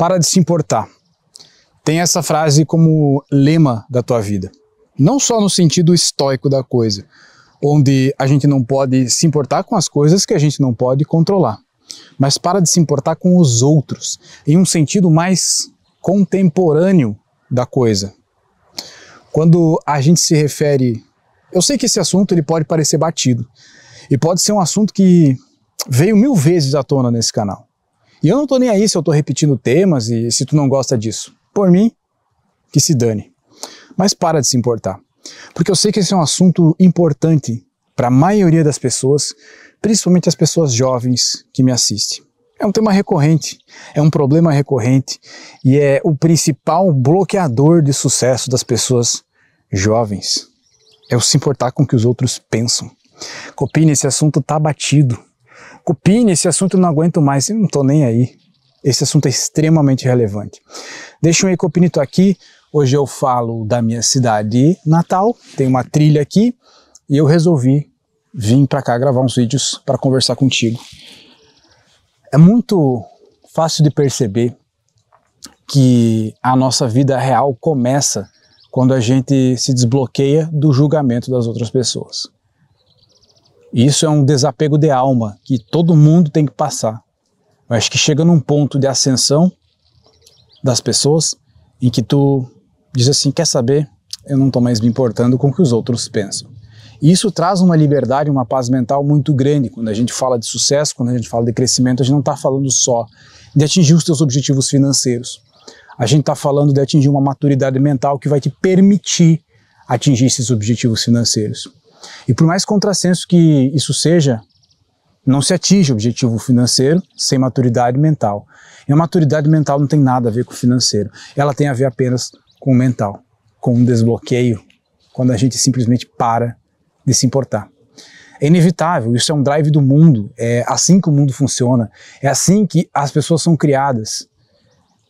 Para de se importar. Tem essa frase como lema da tua vida. Não só no sentido estoico da coisa, onde a gente não pode se importar com as coisas que a gente não pode controlar, mas para de se importar com os outros, em um sentido mais contemporâneo da coisa. Quando a gente se refere, eu sei que esse assunto ele pode parecer batido e pode ser um assunto que veio mil vezes à tona nesse canal. E eu não tô nem aí se eu tô repetindo temas e se tu não gosta disso. Por mim, que se dane. Mas para de se importar. Porque eu sei que esse é um assunto importante para a maioria das pessoas, principalmente as pessoas jovens que me assistem. É um tema recorrente, é um problema recorrente e é o principal bloqueador de sucesso das pessoas jovens. É o se importar com o que os outros pensam. Copine, esse assunto tá batido. Cupine, esse assunto eu não aguento mais, eu não estou nem aí. Esse assunto é extremamente relevante. Deixa um Ecopinito aqui. Hoje eu falo da minha cidade natal, tem uma trilha aqui e eu resolvi vir para cá gravar uns vídeos para conversar contigo. É muito fácil de perceber que a nossa vida real começa quando a gente se desbloqueia do julgamento das outras pessoas. E isso é um desapego de alma que todo mundo tem que passar. Eu acho que chega num ponto de ascensão das pessoas em que tu diz assim, quer saber, eu não estou mais me importando com o que os outros pensam. E isso traz uma liberdade, uma paz mental muito grande. Quando a gente fala de sucesso, quando a gente fala de crescimento, a gente não está falando só de atingir os teus objetivos financeiros. A gente está falando de atingir uma maturidade mental que vai te permitir atingir esses objetivos financeiros. E por mais contrassenso que isso seja, não se atinge o objetivo financeiro sem maturidade mental. E a maturidade mental não tem nada a ver com o financeiro. Ela tem a ver apenas com o mental, com um desbloqueio, quando a gente simplesmente para de se importar. É inevitável, isso é um drive do mundo, é assim que o mundo funciona, é assim que as pessoas são criadas.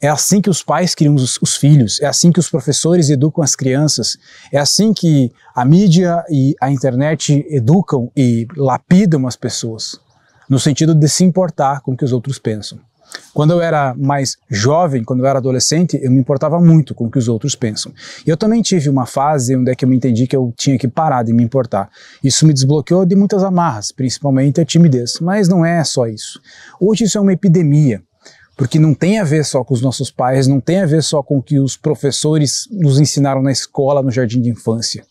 É assim que os pais criam os, os, filhos, é assim que os professores educam as crianças, é assim que a mídia e a internet educam e lapidam as pessoas, no sentido de se importar com o que os outros pensam. Quando eu era mais jovem, quando eu era adolescente, eu me importava muito com o que os outros pensam. Eu também tive uma fase onde é que eu me entendi que eu tinha que parar de me importar. Isso me desbloqueou de muitas amarras, principalmente a timidez, mas não é só isso. Hoje isso é uma epidemia porque não tem a ver só com os nossos pais, não tem a ver só com o que os professores nos ensinaram na escola, no jardim de infância.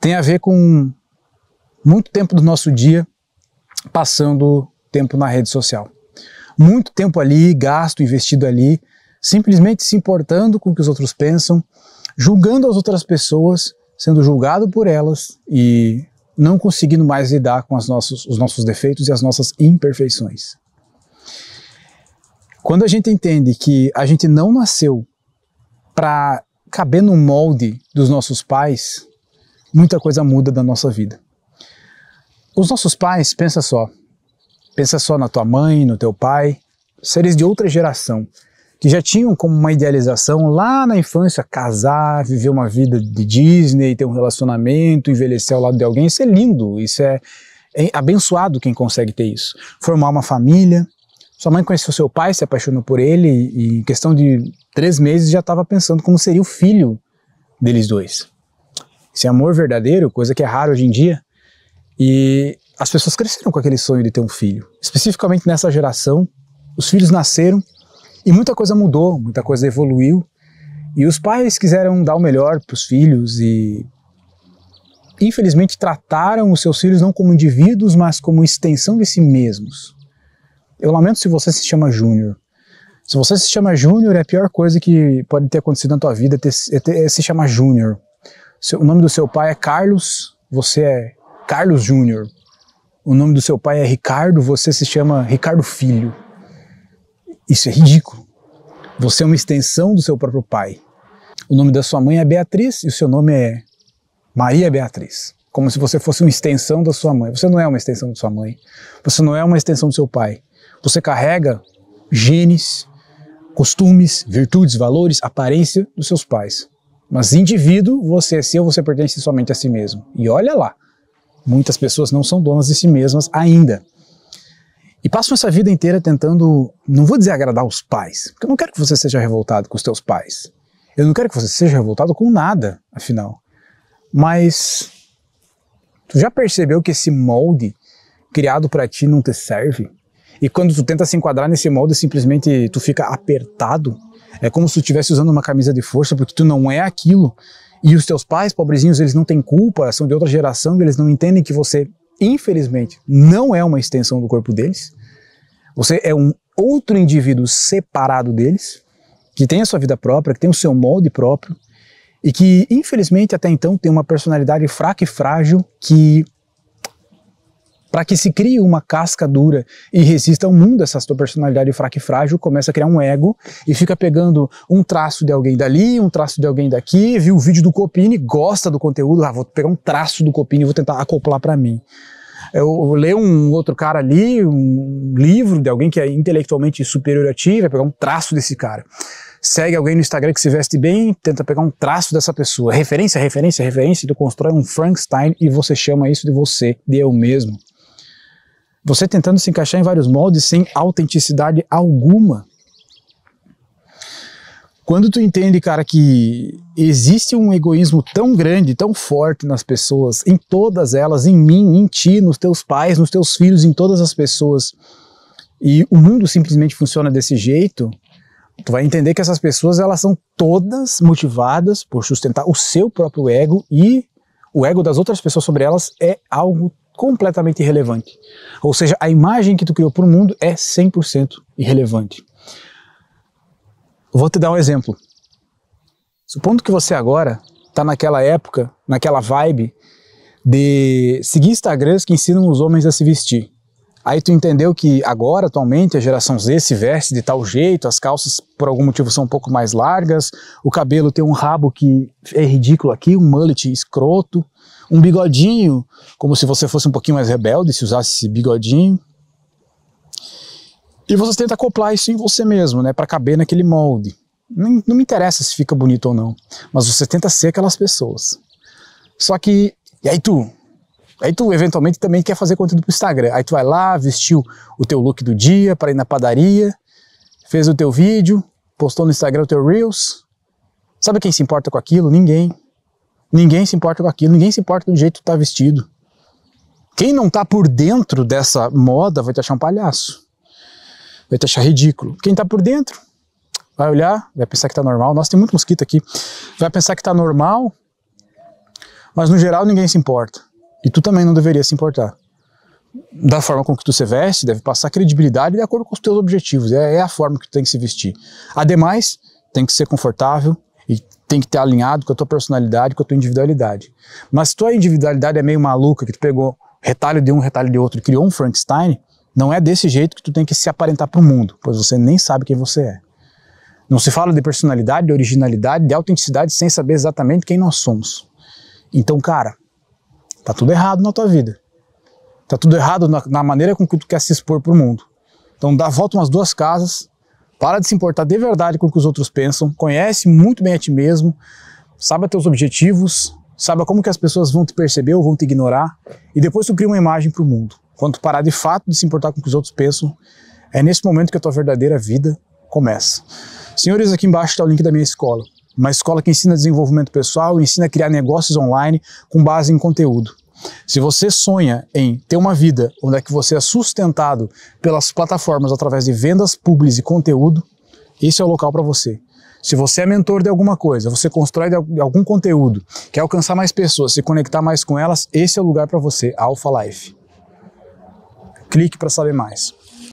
Tem a ver com muito tempo do nosso dia passando tempo na rede social. Muito tempo ali, gasto, investido ali, simplesmente se importando com o que os outros pensam, julgando as outras pessoas, sendo julgado por elas e não conseguindo mais lidar com os nossos defeitos e as nossas imperfeições. Quando a gente entende que a gente não nasceu para caber no molde dos nossos pais, muita coisa muda da nossa vida. Os nossos pais, pensa só, pensa só na tua mãe, no teu pai, seres de outra geração, que já tinham como uma idealização lá na infância casar, viver uma vida de Disney, ter um relacionamento, envelhecer ao lado de alguém, isso é lindo, isso é, é abençoado quem consegue ter isso. Formar uma família, sua mãe conheceu seu pai, se apaixonou por ele e, em questão de três meses, já estava pensando como seria o filho deles dois. Esse amor verdadeiro, coisa que é rara hoje em dia, e as pessoas cresceram com aquele sonho de ter um filho. Especificamente nessa geração, os filhos nasceram e muita coisa mudou, muita coisa evoluiu. E os pais quiseram dar o melhor para os filhos e, infelizmente, trataram os seus filhos não como indivíduos, mas como extensão de si mesmos. Eu lamento se você se chama Júnior. Se você se chama Júnior, é a pior coisa que pode ter acontecido na tua vida é, ter, é, ter, é se chamar Júnior. O nome do seu pai é Carlos, você é Carlos Júnior. O nome do seu pai é Ricardo, você se chama Ricardo Filho. Isso é ridículo. Você é uma extensão do seu próprio pai. O nome da sua mãe é Beatriz e o seu nome é Maria Beatriz. Como se você fosse uma extensão da sua mãe. Você não é uma extensão da sua mãe. Você não é uma extensão do seu pai. Você carrega genes, costumes, virtudes, valores, aparência dos seus pais. Mas indivíduo, você é seu, você pertence somente a si mesmo. E olha lá, muitas pessoas não são donas de si mesmas ainda. E passam essa vida inteira tentando, não vou dizer agradar os pais, porque eu não quero que você seja revoltado com os teus pais. Eu não quero que você seja revoltado com nada, afinal. Mas tu já percebeu que esse molde criado para ti não te serve? E quando tu tenta se enquadrar nesse molde, simplesmente tu fica apertado. É como se tu estivesse usando uma camisa de força, porque tu não é aquilo. E os teus pais, pobrezinhos, eles não têm culpa, são de outra geração e eles não entendem que você, infelizmente, não é uma extensão do corpo deles. Você é um outro indivíduo separado deles, que tem a sua vida própria, que tem o seu molde próprio e que, infelizmente, até então tem uma personalidade fraca e frágil que para que se crie uma casca dura e resista ao mundo, essa sua personalidade fraca e frágil começa a criar um ego e fica pegando um traço de alguém dali, um traço de alguém daqui, viu o vídeo do Copini, gosta do conteúdo, ah, vou pegar um traço do Copini e vou tentar acoplar para mim. Eu, eu ler um outro cara ali, um livro de alguém que é intelectualmente superior a ti, vai pegar um traço desse cara. Segue alguém no Instagram que se veste bem, tenta pegar um traço dessa pessoa. Referência, referência, referência, tu então constrói um Frankenstein e você chama isso de você, de eu mesmo. Você tentando se encaixar em vários moldes sem autenticidade alguma. Quando tu entende, cara, que existe um egoísmo tão grande, tão forte nas pessoas, em todas elas, em mim, em ti, nos teus pais, nos teus filhos, em todas as pessoas, e o mundo simplesmente funciona desse jeito, tu vai entender que essas pessoas elas são todas motivadas por sustentar o seu próprio ego e o ego das outras pessoas sobre elas é algo completamente irrelevante. Ou seja, a imagem que tu criou para o mundo é 100% irrelevante. Vou te dar um exemplo. Supondo que você agora está naquela época, naquela vibe de seguir Instagrams que ensinam os homens a se vestir. Aí tu entendeu que agora, atualmente, a geração Z se veste de tal jeito, as calças por algum motivo são um pouco mais largas, o cabelo tem um rabo que é ridículo aqui, um mullet escroto, um bigodinho, como se você fosse um pouquinho mais rebelde se usasse esse bigodinho. E você tenta acoplar isso em você mesmo, né, para caber naquele molde. Não, não me interessa se fica bonito ou não, mas você tenta ser aquelas pessoas. Só que, e aí tu, Aí tu eventualmente também quer fazer conteúdo pro Instagram. Aí tu vai lá, vestiu o teu look do dia para ir na padaria, fez o teu vídeo, postou no Instagram o teu Reels. Sabe quem se importa com aquilo? Ninguém. Ninguém se importa com aquilo, ninguém se importa do jeito que tu tá vestido. Quem não tá por dentro dessa moda vai te achar um palhaço. Vai te achar ridículo. Quem tá por dentro vai olhar, vai pensar que tá normal. Nossa, tem muito mosquito aqui. Vai pensar que tá normal, mas no geral ninguém se importa. E tu também não deveria se importar. Da forma com que tu se veste, deve passar credibilidade de acordo com os teus objetivos. É, é a forma que tu tem que se vestir. Ademais, tem que ser confortável e tem que estar alinhado com a tua personalidade, com a tua individualidade. Mas se tua individualidade é meio maluca, que tu pegou retalho de um, retalho de outro e criou um Frankenstein, não é desse jeito que tu tem que se aparentar para o mundo, pois você nem sabe quem você é. Não se fala de personalidade, de originalidade, de autenticidade sem saber exatamente quem nós somos. Então, cara, Tá tudo errado na tua vida. Tá tudo errado na, na maneira com que tu quer se expor pro mundo. Então dá volta umas duas casas, para de se importar de verdade com o que os outros pensam, conhece muito bem a ti mesmo, sabe teus objetivos, sabe como que as pessoas vão te perceber ou vão te ignorar, e depois tu cria uma imagem pro mundo. Quando tu parar de fato de se importar com o que os outros pensam, é nesse momento que a tua verdadeira vida começa. Senhores, aqui embaixo está o link da minha escola. Uma escola que ensina desenvolvimento pessoal, ensina a criar negócios online com base em conteúdo. Se você sonha em ter uma vida onde é que você é sustentado pelas plataformas através de vendas, públicas e conteúdo, esse é o local para você. Se você é mentor de alguma coisa, você constrói algum conteúdo, quer alcançar mais pessoas, se conectar mais com elas, esse é o lugar para você, Alpha Life. Clique para saber mais.